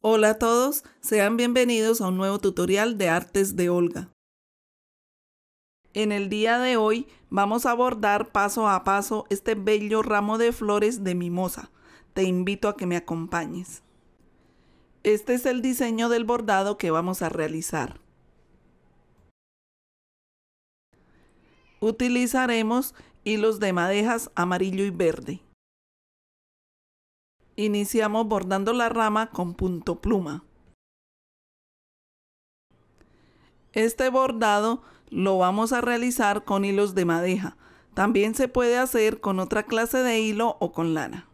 Hola a todos, sean bienvenidos a un nuevo tutorial de Artes de Olga. En el día de hoy vamos a bordar paso a paso este bello ramo de flores de mimosa. Te invito a que me acompañes. Este es el diseño del bordado que vamos a realizar. Utilizaremos hilos de madejas amarillo y verde. Iniciamos bordando la rama con punto pluma. Este bordado lo vamos a realizar con hilos de madeja. También se puede hacer con otra clase de hilo o con lana.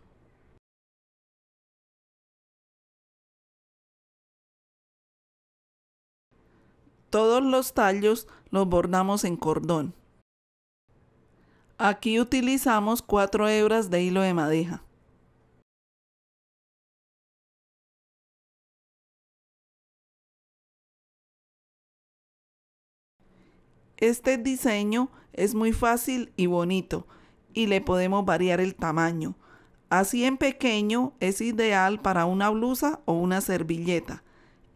Todos los tallos los bordamos en cordón. Aquí utilizamos 4 hebras de hilo de madeja. Este diseño es muy fácil y bonito y le podemos variar el tamaño. Así en pequeño es ideal para una blusa o una servilleta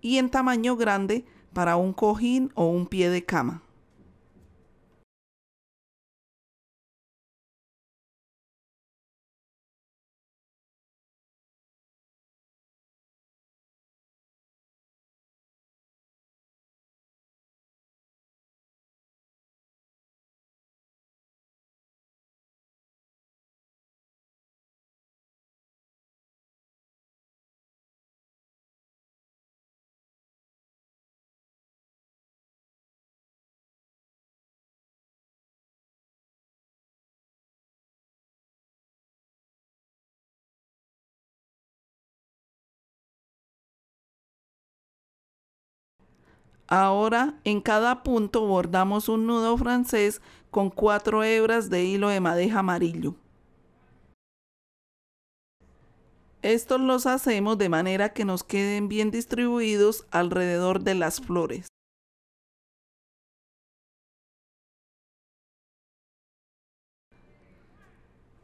y en tamaño grande para un cojín o un pie de cama. Ahora en cada punto bordamos un nudo francés con cuatro hebras de hilo de madeja amarillo. Estos los hacemos de manera que nos queden bien distribuidos alrededor de las flores.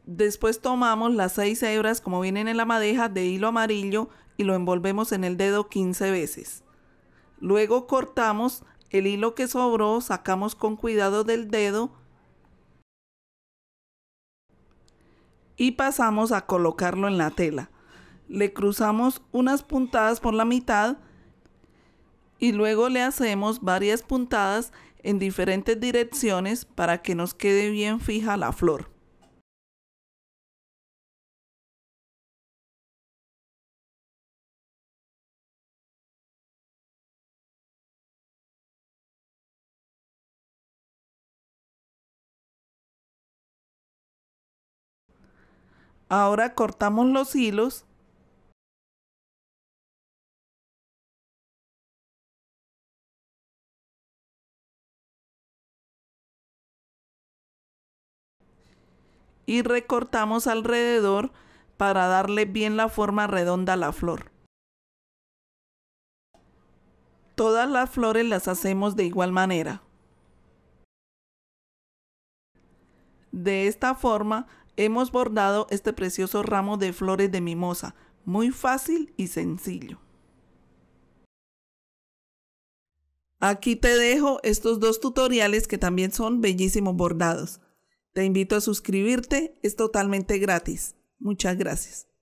Después tomamos las seis hebras como vienen en la madeja de hilo amarillo y lo envolvemos en el dedo 15 veces. Luego cortamos el hilo que sobró, sacamos con cuidado del dedo y pasamos a colocarlo en la tela. Le cruzamos unas puntadas por la mitad y luego le hacemos varias puntadas en diferentes direcciones para que nos quede bien fija la flor. Ahora cortamos los hilos. Y recortamos alrededor para darle bien la forma redonda a la flor. Todas las flores las hacemos de igual manera. De esta forma hemos bordado este precioso ramo de flores de mimosa, muy fácil y sencillo. Aquí te dejo estos dos tutoriales que también son bellísimos bordados. Te invito a suscribirte, es totalmente gratis. Muchas gracias.